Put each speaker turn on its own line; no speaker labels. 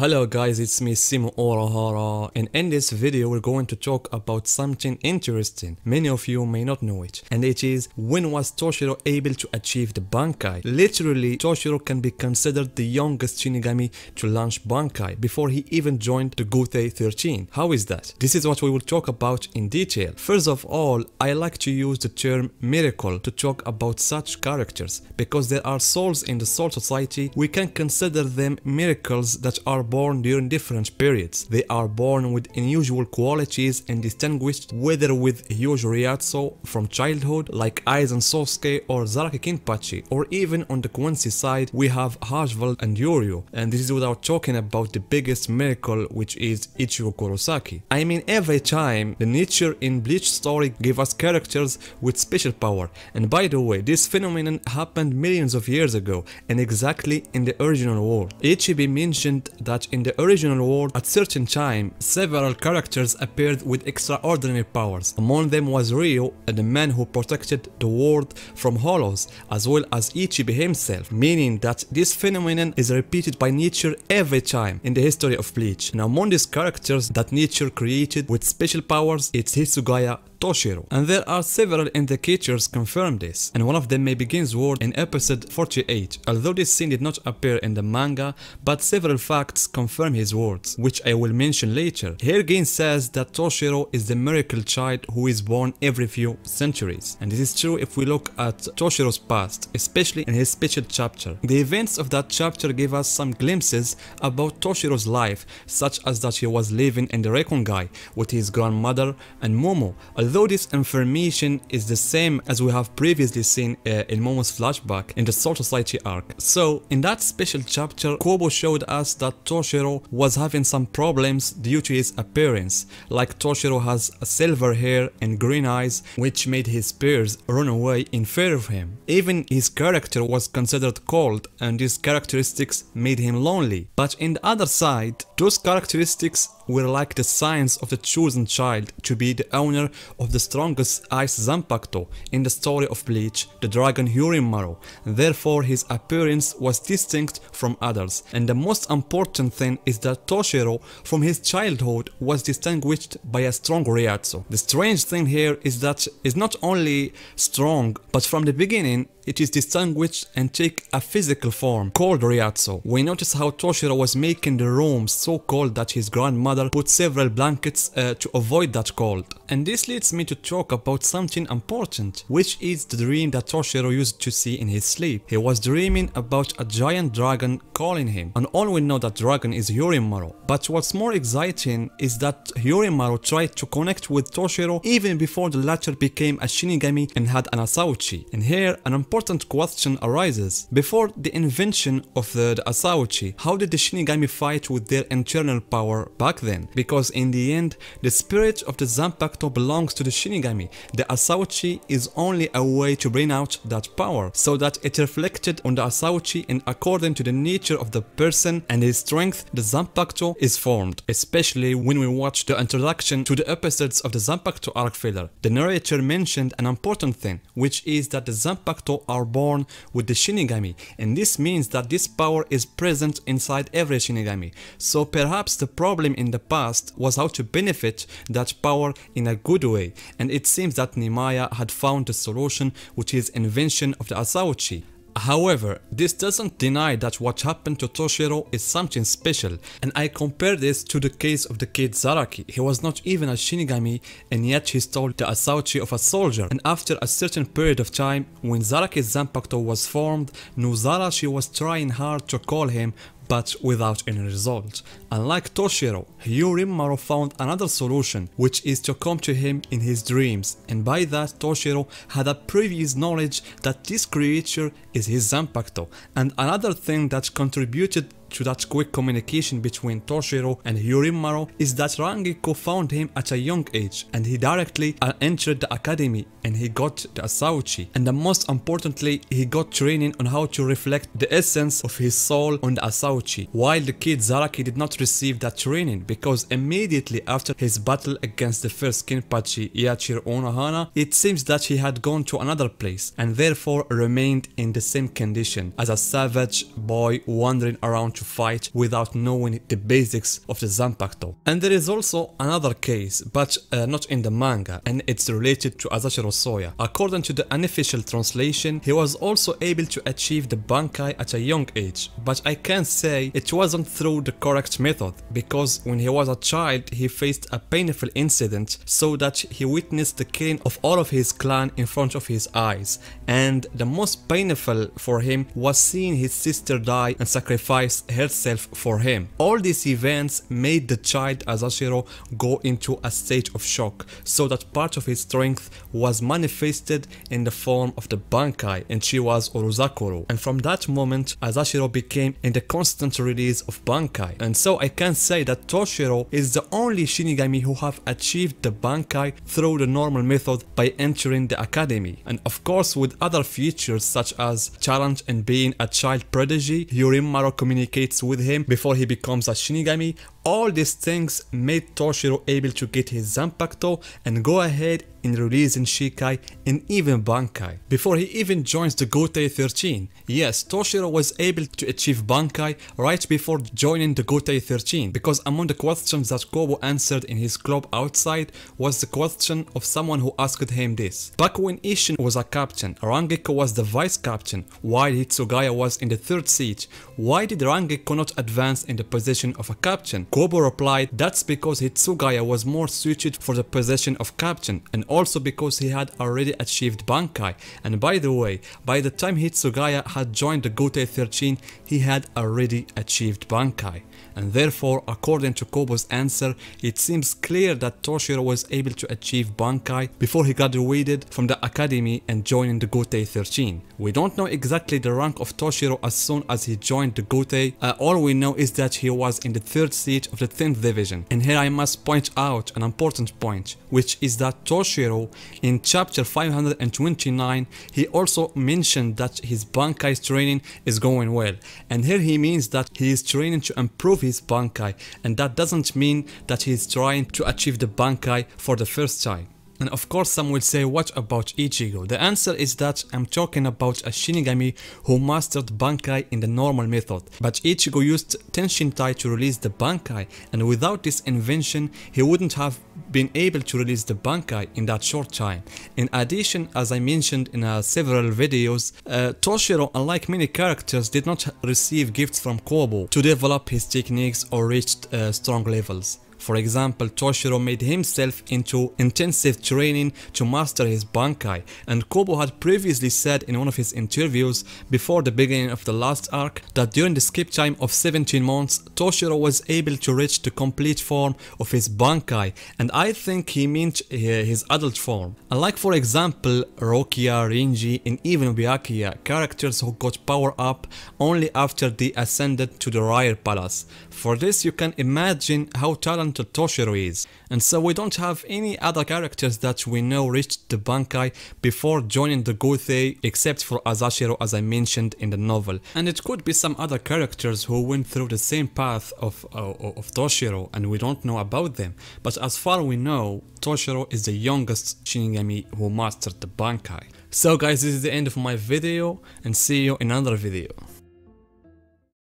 Hello guys, it's me Simo Orahara and in this video we're going to talk about something interesting many of you may not know it and it is when was Toshiro able to achieve the Bankai? Literally Toshiro can be considered the youngest Shinigami to launch Bankai before he even joined the Gotei 13. How is that? This is what we will talk about in detail. First of all, I like to use the term miracle to talk about such characters because there are souls in the soul society we can consider them miracles that are born during different periods. They are born with unusual qualities and distinguished whether with Yuji Ryatsu from childhood like Aizen Sosuke or Zaraki Kinpachi or even on the Quincy side we have Harshvald and Yuryu and this is without talking about the biggest miracle which is Ichigo Kurosaki. I mean every time the nature in Bleach story gave us characters with special power and by the way this phenomenon happened millions of years ago and exactly in the original world. Ichibi mentioned that in the original world at certain time, several characters appeared with extraordinary powers. Among them was Ryu, the man who protected the world from hollows, as well as Ichibi himself, meaning that this phenomenon is repeated by nature every time in the history of Bleach. And among these characters that nature created with special powers, it's Hisugaya, Toshiro. And there are several indicators confirm this, and one of them may begin's word in episode 48, although this scene did not appear in the manga, but several facts confirm his words, which I will mention later. Here Gin says that Toshiro is the miracle child who is born every few centuries, and this is true if we look at Toshiro's past, especially in his special chapter. The events of that chapter give us some glimpses about Toshiro's life, such as that he was living in the Rekongai with his grandmother and Momo, Although this information is the same as we have previously seen uh, in Momo's flashback in the Soul Society arc. So, in that special chapter, Kobo showed us that Toshiro was having some problems due to his appearance, like Toshiro has silver hair and green eyes which made his peers run away in fear of him. Even his character was considered cold and these characteristics made him lonely. But in the other side, those characteristics were like the signs of the chosen child to be the owner of the strongest ice zampacto in the story of Bleach, the dragon Yurimaru, therefore his appearance was distinct from others. And the most important thing is that Toshiro from his childhood was distinguished by a strong Ryatsu. The strange thing here is that it's not only strong, but from the beginning it is distinguished and take a physical form called Ryatsu. We notice how Toshiro was making the room so cold that his grandmother put several blankets uh, to avoid that cold. And this leads me to talk about something important, which is the dream that Toshiro used to see in his sleep. He was dreaming about a giant dragon calling him, and all we know that dragon is Yurimaru. But what's more exciting is that Yurimaru tried to connect with Toshiro even before the latter became a Shinigami and had an Asauchi. And here an important question arises. Before the invention of the, the Asauchi, how did the Shinigami fight with their internal power back then? then, because in the end, the spirit of the Zanpakuto belongs to the Shinigami. The Asauchi is only a way to bring out that power, so that it reflected on the Asauchi and according to the nature of the person and his strength, the Zanpakuto is formed, especially when we watch the introduction to the episodes of the Zanpakuto arc filler. The narrator mentioned an important thing, which is that the Zanpakuto are born with the Shinigami, and this means that this power is present inside every Shinigami. So perhaps the problem in the the past was how to benefit that power in a good way, and it seems that Nehemiah had found a solution which is invention of the Asauchi. However, this doesn't deny that what happened to Toshiro is something special, and I compare this to the case of the kid Zaraki. He was not even a Shinigami, and yet he stole the Asauchi of a soldier. And after a certain period of time, when Zaraki's Zanpakuto was formed, Nuzara she was trying hard to call him but without any result. Unlike Toshiro, Hiyori found another solution, which is to come to him in his dreams, and by that Toshiro had a previous knowledge that this creature is his Zanpakuto, and another thing that contributed to that quick communication between Toshiro and Yurimaro is that Rangiko found him at a young age and he directly uh, entered the academy and he got the Asauchi and the most importantly he got training on how to reflect the essence of his soul on the Asauchi while the kid Zaraki did not receive that training because immediately after his battle against the first Kinpachi, Yachir Onohana it seems that he had gone to another place and therefore remained in the same condition as a savage boy wandering around to fight without knowing the basics of the Zanpakuto. And there is also another case, but uh, not in the manga, and it's related to Azashiro Soya. According to the unofficial translation, he was also able to achieve the Bankai at a young age, but I can say it wasn't through the correct method, because when he was a child he faced a painful incident so that he witnessed the killing of all of his clan in front of his eyes, and the most painful for him was seeing his sister die and sacrifice herself for him. All these events made the child Asashiro go into a state of shock, so that part of his strength was manifested in the form of the Bankai and she was Orozakuro. And from that moment, Asashiro became in the constant release of Bankai. And so I can say that Toshiro is the only Shinigami who have achieved the Bankai through the normal method by entering the academy. And of course with other features such as challenge and being a child prodigy, Yurimaro communicates communicates with him before he becomes a Shinigami all these things made Toshiro able to get his Zanpakuto and go ahead in releasing Shikai and even Bankai, before he even joins the Gotei 13. Yes, Toshiro was able to achieve Bankai right before joining the Gotei 13, because among the questions that Kobo answered in his club outside was the question of someone who asked him this. Back when Ishin was a captain, Rangiku was the vice captain, while Hitsugaya was in the third siege, why did Rangiku not advance in the position of a captain? Gobo replied that's because Hitsugaya was more suited for the position of captain and also because he had already achieved Bankai and by the way, by the time Hitsugaya had joined the Gotei 13 he had already achieved Bankai and therefore, according to Kobo's answer, it seems clear that Toshiro was able to achieve Bankai before he graduated from the academy and joined the Gotei 13. We don't know exactly the rank of Toshiro as soon as he joined the Gotei, uh, all we know is that he was in the third seat of the 10th division. And here I must point out an important point, which is that Toshiro, in chapter 529, he also mentioned that his Bankai's training is going well. And here he means that he is training to improve his Bankai and that doesn't mean that he is trying to achieve the Bankai for the first time. And of course some will say what about Ichigo? The answer is that I'm talking about a Shinigami who mastered Bankai in the normal method. But Ichigo used Tenshintai to release the Bankai and without this invention he wouldn't have been able to release the Bankai in that short time. In addition, as I mentioned in uh, several videos, uh, Toshiro unlike many characters did not receive gifts from Kobo to develop his techniques or reach uh, strong levels. For example, Toshiro made himself into intensive training to master his Bankai, and Kobo had previously said in one of his interviews before the beginning of the last arc that during the skip time of 17 months, Toshiro was able to reach the complete form of his Bankai, and I think he meant uh, his adult form. Unlike for example, Rokia, Rinji, and even Byakuya, characters who got power up only after they ascended to the Ryer Palace. For this you can imagine how talented to Toshiro is. And so we don't have any other characters that we know reached the Bankai before joining the Gotei except for Azashiro as I mentioned in the novel. And it could be some other characters who went through the same path of, uh, of Toshiro and we don't know about them. But as far we know, Toshiro is the youngest Shinigami who mastered the Bankai. So guys, this is the end of my video and see you in another video.